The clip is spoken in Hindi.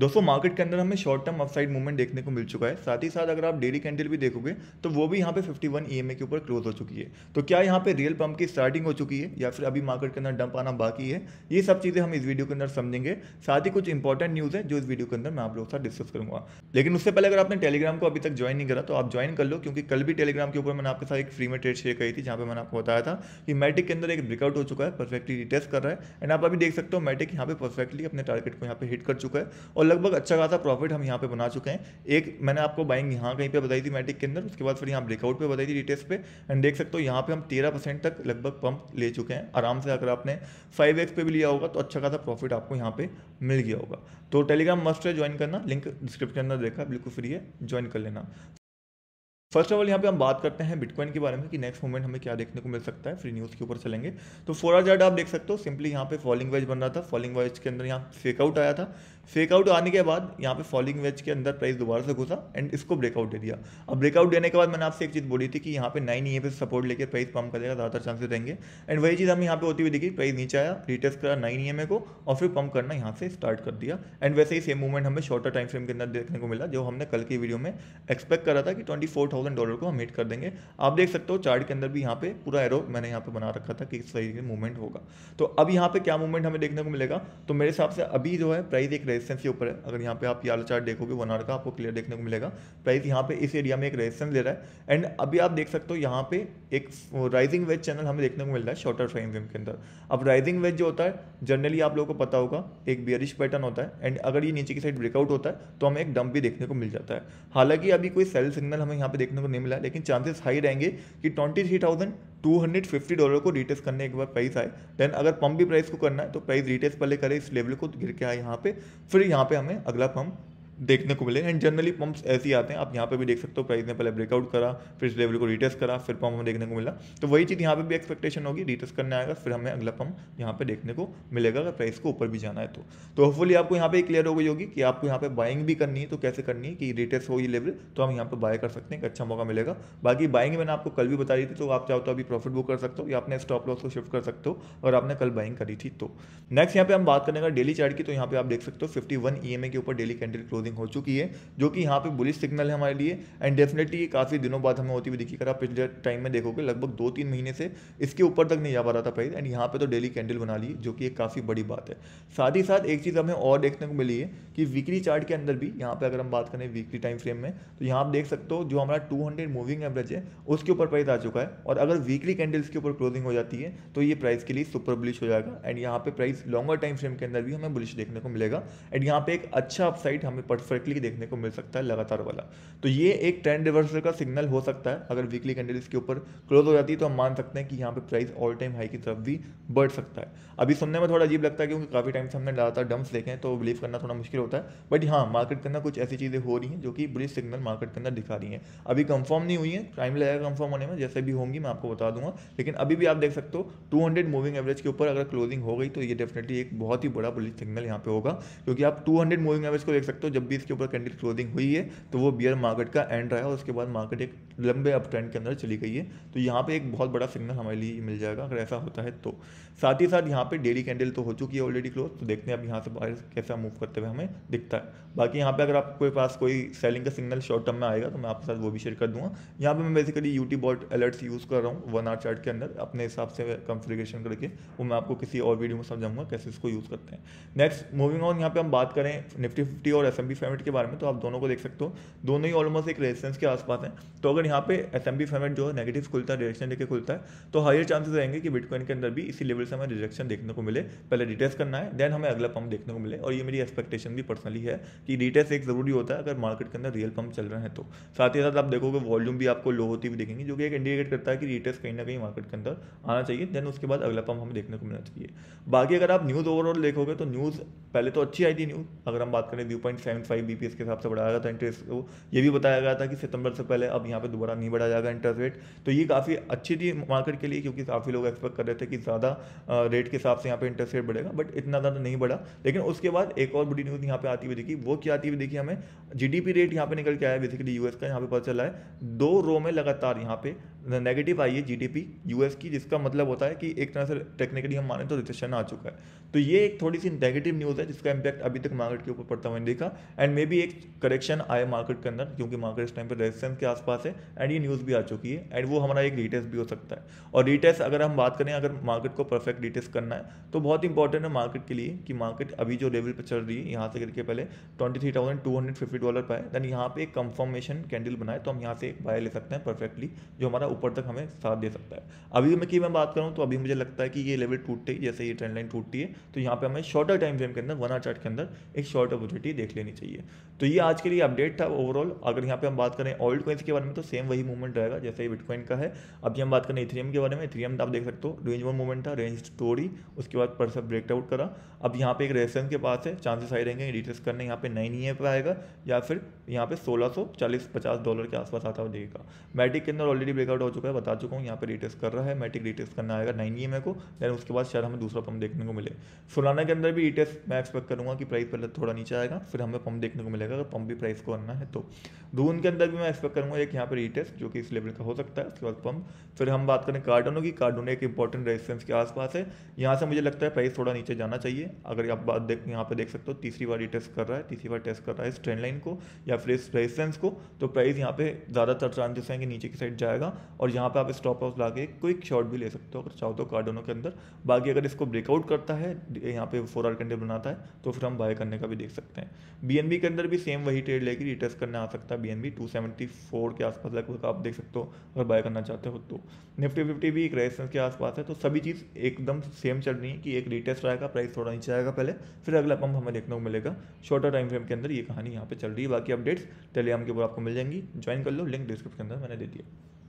दोस्तों मार्केट के अंदर हमें शॉर्ट टर्म अपसाइड मूवमेंट देखने को मिल चुका है साथ ही साथ अगर आप डेली कैंडल भी देखोगे तो वो भी यहाँ पे 51 वन e के ऊपर क्लोज हो चुकी है तो क्या यहाँ पे रियल पंप की स्टार्टिंग हो चुकी है या फिर अभी मार्केट के अंदर डंप आना बाकी है ये सब चीज़ें हम इस वीडियो के अंदर समझेंगे साथ ही कुछ इंपॉर्टेंट न्यूज़ है जो इस वीडियो के अंदर मैं आप लोगों के साथ डिस्कस करूंगा लेकिन उससे पहले अगर आपने टेलीग्राम को अभी तक ज्वाइन नहीं करा तो आप ज्वाइन कर लो क्योंकि कल भी टेलीग्राम के ऊपर मैंने आपके साथ एक फ्री में ट्रेड शेयर करी थी जहाँ पर मैंने आपको बताया था कि मैटिक के अंदर एक ब्रेकआउट हो चुका है परफेक्टली रिटेस्ट कर रहा है एंड आप अभी देख सकते हो मैटिक यहाँ पे परफेक्टली अपने टारगेट को यहाँ पे हिट कर चुका है और और लगभग अच्छा खासा प्रॉफिट हम यहाँ पे बना चुके हैं एक मैंने आपको बाइंग यहाँ कहीं पे बताई थी मैटिक के अंदर उसके बाद फिर यहाँ ब्रेकआउट पे बताई थी डिटेल्स पे एंड देख सकते हो यहाँ पे हम तेरह परसेंट तक लगभग पंप ले चुके हैं आराम से अगर आपने फाइव एक्स पे भी लिया होगा तो अच्छा खासा प्रॉफिट आपको यहाँ पे मिल गया होगा तो टेलीग्राम मस्ट है ज्वाइन करना लिंक डिस्क्रिप्शन अंदर देखा बिल्कुल फ्री है ज्वाइन कर लेना फर्स्ट ऑफ ऑल यहाँ पे हम बात करते हैं बिटकॉइन के बारे में कि नेक्स्ट मोमेंट हमें क्या देखने को मिल सकता है फ्री न्यूज़ के ऊपर चलेंगे तो फोर आर आप देख सकते हो सिंपली यहाँ पे फॉलिंग वेज बन रहा था फॉलिंग वेज के अंदर यहाँ फेकआउट आया था फेकआउट आने के बाद यहाँ पे फॉलिंग वेज के अंदर प्राइस दोबारा से घुसा एंड इसको ब्रेकआउट दे दिया अब ब्रेकआउट देने के बाद मैंने आपसे एक चीज़ बोली थी कि यहाँ पे नाइन ई पे सपोर्ट लेकर प्राइस पम्प करेगा ज़्यादातर चांसेस रहेंगे एंड वही चीज़ हम यहाँ पे होती हुई देखी प्राइस नीचे आया रिटेस्ट करा नाइन ई को और फिर पम्प करना यहाँ से स्टार्ट कर दिया एंड वैसे ही सेम मूवमेंट हमें शॉर्टर टाइम फ्रेम के अंदर देखने को मिला जो हमने कल की वीडियो में एक्सपेक्ट करा था कि ट्वेंटी थाउजेंड डॉलर को हम हिट कर देंगे आप देख सकते हो चार्ट के अंदर भी यहाँ पे पूरा एरो मैंने यहाँ पे बना रखा था कि इस तरीके से मूवमेंट होगा तो अब यहाँ पे क्या मूवमेंट हमें देखने को मिलेगा तो मेरे हिसाब से अभी जो है प्राइस एक रेजिस्टेंस के ऊपर है अगर यहाँ पे आप ये चार्ट देखोगे वन आर का आपको क्लियर देखने को मिलेगा प्राइस यहाँ पे इस एरिया में एक रेजिस्टेंस ले रहा है एंड अभी आप देख सकते हो यहाँ पे एक राइजिंग वेज चैनल हमें देखने को मिल रहा है शॉर्टर फ्रेम फ्रेम के अंदर अब राइजिंग वेज जो होता है जनरली आप लोगों को पता होगा एक बियरिश पैटर्न होता है एंड अगर ये नीचे की साइड ब्रेकआउट होता है तो हमें एक डंप भी देखने को मिल जाता है हालांकि अभी कोई सेल सिग्नल हमें यहाँ पे देखने देखने को नहीं मिला लेकिन चांसेस हाई रहेंगे कि twenty three thousand two hundred fifty dollar को रिटेस करने के बाद प्राइस आए देन अगर पम्प भी प्राइस को करना है तो प्राइस रिटेस पहले करें इस लेवल को गिर के आए यहाँ पे फिर यहाँ पे हमें अगला पम्प देखने को मिले एंड जनरली पंप्स ऐसे ही आते हैं आप यहाँ पे भी देख सकते हो प्राइस ने पहले ब्रेकआउट करा फिर इस लेवल को रिटेस्ट करा फिर पंप हमें देखने को मिला तो वही चीज़ यहाँ पे भी एक्सपेक्टेशन होगी रिटेस्ट करने आएगा फिर हमें अगला पंप यहाँ पे देखने को मिलेगा अगर प्राइस को ऊपर भी जाना है तो तो होपफुली आपको यहाँ पे क्लियर हो गई होगी कि आपको यहाँ पे बाइंग भी करनी है तो कैसे करनी है कि रिटेस्ट हो ये लेवल तो हम यहाँ पर बाय कर सकते हैं एक अच्छा मौका मिलेगा बाकी बाइंग मैंने आपको कल भी बता दी थी तो आप चाहो तो अभी प्रॉफिट बुक कर सकते हो या अपने स्टॉप लॉस को शिफ्ट कर सकते हो और आपने कल बाइंग करी थी तो नेक्स्ट यहाँ पे हम बात करेंगे डेली चार्ट की तो यहाँ पे आप देख सकते हो फिफ्टी वन e के ऊपर डेली कैंडल क्लोज क्लोजिंग हो चुकी है जो कि यहाँ पे बुलिश सिग्नल है हमारे लिए एंड डेफिनेटली ये काफ़ी दिनों बाद हमें होती हुई दिखी अगर आप पिछले टाइम में देखोगे लगभग दो तीन महीने से इसके ऊपर तक नहीं जा पा रहा था प्राइस एंड यहाँ पे तो डेली कैंडल बना ली जो कि एक काफ़ी बड़ी बात है साथ ही साथ एक चीज़ हमें और देखने को मिली है कि वीकली चार्ट के अंदर भी यहाँ पर अगर हम बात करें वीकली टाइम फ्रेम में तो यहाँ आप देख सकते हो जो हमारा टू मूविंग एवरेज है उसके ऊपर प्राइस आ चुका है और अगर वीकली कैंडल्स के ऊपर क्लोजिंग हो जाती है तो ये प्राइस के लिए सुपर ब्लिश हो जाएगा एंड यहाँ पे प्राइस लॉन्गर टाइम फ्रेम के अंदर भी हमें बुलिश देखने को मिलेगा एंड यहाँ पे एक अच्छा अपसाइड हमें परफेक्टली देखने को मिल सकता है लगातार वाला तो ये एक ट्रेंड रिवर्सल का सिग्नल हो सकता है अगर वीकली कैंडल इसके ऊपर क्लोज हो जाती है तो हम मान सकते हैं कि यहाँ पे प्राइस ऑल टाइम हाई की तरफ भी बढ़ सकता है अभी सुनने में थोड़ा अजीब लगता है क्योंकि काफ़ी टाइम से हमने लगातार डम्प्स देखे हैं तो बिलीव करना थोड़ा मुश्किल होता है बट हाँ मार्केट के अंदर कुछ ऐसी चीज़ें हो रही हैं जो कि ब्रिज सिग्नल मार्केट के अंदर दिखा रही हैं अभी कंफर्म नहीं हुई है टाइम लगेगा कंफर्म होने में जैसे भी होंगी मैं आपको बता दूंगा लेकिन अभी भी आप देख सकते हो टू मूविंग एवरेज के ऊपर अगर क्लोजिंग हो गई तो ये डेफिनेटली एक बहुत ही बड़ा बुलिस सिग्नल यहाँ पे होगा क्योंकि आप टू मूविंग एवरेज को देख सकते हो जब बीस के ऊपर कैंडल क्लोजिंग हुई है तो वो बियर मार्केट का एंड रहा है और उसके बाद मार्केट एक लंबे अप ट्रेंड के अंदर चली गई है तो यहाँ पे एक बहुत बड़ा सिग्नल हमारे लिए मिल जाएगा अगर ऐसा होता है तो साथ ही साथ यहाँ पे डेली कैंडल तो हो चुकी है ऑलरेडी क्लोज तो देखते हैं अब यहाँ से बाहर कैसा मूव करते हुए हमें दिखता है बाकी यहाँ पे अगर आपके पास कोई सेलिंग का सिग्नल शॉर्ट टर्म में आएगा तो मैं आपके साथ वो भी शेयर कर दूंगा यहाँ पे मैं basically UT bot alerts use कर रहा हूँ वन आर चार्ट के अंदर अपने हिसाब से कंफिग्रेशन करके वो मैं आपको किसी और वीडियो में समझाऊंगा कैसे इसको यूज़ करते हैं नेक्स्ट मूविंग ऑन यहाँ पे हम बात करें निफ्टी फिफ्टी और एस एम एस फेमेट के बारे में तो आप दोनों को देख सकते हो दोनों ही ऑलमोस्ट एक रेजिस्टेंस के आसपास हैं तो अगर यहाँ पे एस फेमेट जो है नेगेटिव खुलता है डायरेक्शन लेके खुलता है तो हायर चांसेस रहेंगे कि बिटकॉइन के अंदर भी इसी लेवल से हमें रिजेक्शन देखने को मिले पहले रिटेस्ट करना है देन हमें अगला पंप देखने को मिले और ये मेरी एक्सपेक्टेशन भी पर्सनली है कि रिटेस्ट एक ज़रूरी होता है अगर मार्केट के अंदर रियल पंप चल रहे हैं तो साथ ही साथ आप देखोगे वॉल्यूम भी आपको लो होती हुई देखेंगे जो कि एक इंडिकेट करता है कि रिटेस्ट कहीं ना कहीं मार्केट के अंदर आना चाहिए देन उसके बाद अगला पंप हमें देखने को मिलना चाहिए बाकी अगर आप न्यूज़ ओवरऑल देखोगे तो न्यूज़ पहले तो अच्छी आई थी न्यूज़ अगर हम बात करें view point seven point five B के हिसाब से बढ़ाया गया था इंटरेस्ट को तो ये भी बताया गया था कि सितंबर से पहले अब यहाँ पे दोबारा नहीं बढ़ाया जाएगा इंटरेस्ट रेट तो ये काफ़ी अच्छी थी मार्केट के लिए क्योंकि काफ़ी लोग एक्सपेक्ट कर रहे थे कि ज़्यादा रेट के हिसाब से यहाँ पे इंटरेस्ट रेट बढ़ेगा बट इतना ज़्यादा नहीं बढ़ा लेकिन उसके बाद एक और बड़ी न्यूज़ यहाँ पे आती हुई देखी वो क्या आती हुई देखी हमें जी रेट यहाँ पे निकल के आया बेसिकली यू का यहाँ पे पता चला है दो रो में लगातार यहाँ पे नेगेटिव आई है जी यूएस की जिसका मतलब होता है कि एक तरह से टेक्निकली हम माने तो रिसेशन आ चुका है तो ये एक थोड़ी सी नेगेटिव न्यूज़ है जिसका इम्पैक्ट अभी तक मार्केट के ऊपर पड़ता हुआ नहीं देखा एंड मे बी एक करेक्शन आए मार्केट के अंदर क्योंकि मार्केट इस टाइम पर रेजिस्टेंस के आसपास है एंड ये न्यूज़ भी आ चुकी है एंड वो हमारा एक रिटेस्ट भी हो सकता है और रिटेस्ट अगर हम बात करें अगर मार्केट को परफेक्ट रिटेस्ट करना है तो बहुत इंपॉर्टेंट है मार्केट के लिए कि मार्केट अभी जो लेवल पर चल रही है यहाँ से करके पहले twenty three thousand two hundred fifty dollar पर है देन यहाँ पे एक कंफर्मेशन कैंडल बनाए तो हम यहाँ से एक बाय ले सकते हैं परफेक्टली जो हमारा ऊपर तक हमें साथ दे सकता है अभी मैं की मैं बात करूँ तो अभी मुझे लगता है कि ये लेवल टूटते ही जैसे ये ट्रेंड लाइन टूटती है तो यहाँ पर हमें शॉर्टर टाइम फ्रेम के अंदर वन आर चार्ट के अंदर एक शॉर्ट अपॉर्चुनिटी देख लेनी चाहिए चाहिए तो ये आज के लिए अपडेट था ओवरऑल अगर यहाँ पे हम बात करें ऑल्ड कॉइन्स के बारे में तो सेम वही मूवमेंट रहेगा जैसे ही बिटकॉइन का है अभी हम बात करें इथेरियम के बारे में इथेरियम तो आप देख सकते हो रेंज वन मूवमेंट था रेंज स्टोरी उसके बाद पर सब ब्रेकआउट करा अब यहाँ पे एक रेसेंस के पास है चांसेस आई रहेंगे डिटेल्स करने यहाँ पे नाइन ई पे आएगा या फिर यहाँ पे सोलह सौ चालीस पचास डॉलर के आसपास आता हुआ देखेगा मैटिक के अंदर ऑलरेडी ब्रेकआउट हो चुका है बता चुका हूँ यहाँ पे रिटेस्ट कर रहा है मैटिक रिटेस्ट करना आएगा नाइन ई को देन उसके बाद शायद हमें दूसरा पम्प देखने को मिले सोलाना के अंदर भी रिटेस्ट मैं एक्सपेक्ट करूँगा कि प्राइस पहले थोड़ा नीचे आएगा फिर हमें परफॉर्म देखने को मिलेगा अगर पम्प भी प्राइस को आना है तो धून के अंदर भी मैं एक्सपेक्ट करूंगा एक यहाँ पर रीटेस्ट जो कि इस लेवल का हो सकता है उसके बाद पम्प फिर हम बात करें कार्डोनो की कार्डोनो एक इंपॉर्टेंट रेजिस्टेंस के आसपास है यहाँ से मुझे लगता है प्राइस थोड़ा नीचे जाना चाहिए अगर आप बात देख यहाँ पर देख सकते हो तीसरी बार रीटेस्ट कर रहा है तीसरी बार टेस्ट कर रहा है इस ट्रेंड लाइन को या फिर इस रेजिस्टेंस को तो प्राइस यहाँ पे ज़्यादातर चांसेस हैं कि नीचे की साइड जाएगा और यहाँ पर आप स्टॉप लॉस ला के क्विक शॉट भी ले सकते हो अगर चाहो तो कार्डोनो के अंदर बाकी अगर इसको ब्रेकआउट करता है यहाँ पे फोर आर के बनाता है तो फिर हम बाय करने का भी देख सकते हैं बी बी के अंदर भी सेम वही ट्रेड लेके रिटेस्ट करने आ सकता है B N B two seventy four के आसपास लगभग आप देख सकते हो अगर बाय करना चाहते हो तो निफ्टी फिफ्टी भी एक रेजिस्टेंस के आसपास है तो सभी चीज़ एकदम सेम चल रही है कि एक रिटेस्ट आएगा प्राइस थोड़ा नीचे आएगा पहले फिर अगला पंप हमें देखने को मिलेगा शॉर्टर टाइम फ्रेम के अंदर ये कहानी यहाँ पर चल रही है बाकी अपडेट्स टेलीग्राम के ऊपर आपको मिल जाएंगी ज्वाइन कर लो लिंक डिस्क्रिप्शन के अंदर मैंने दे दिया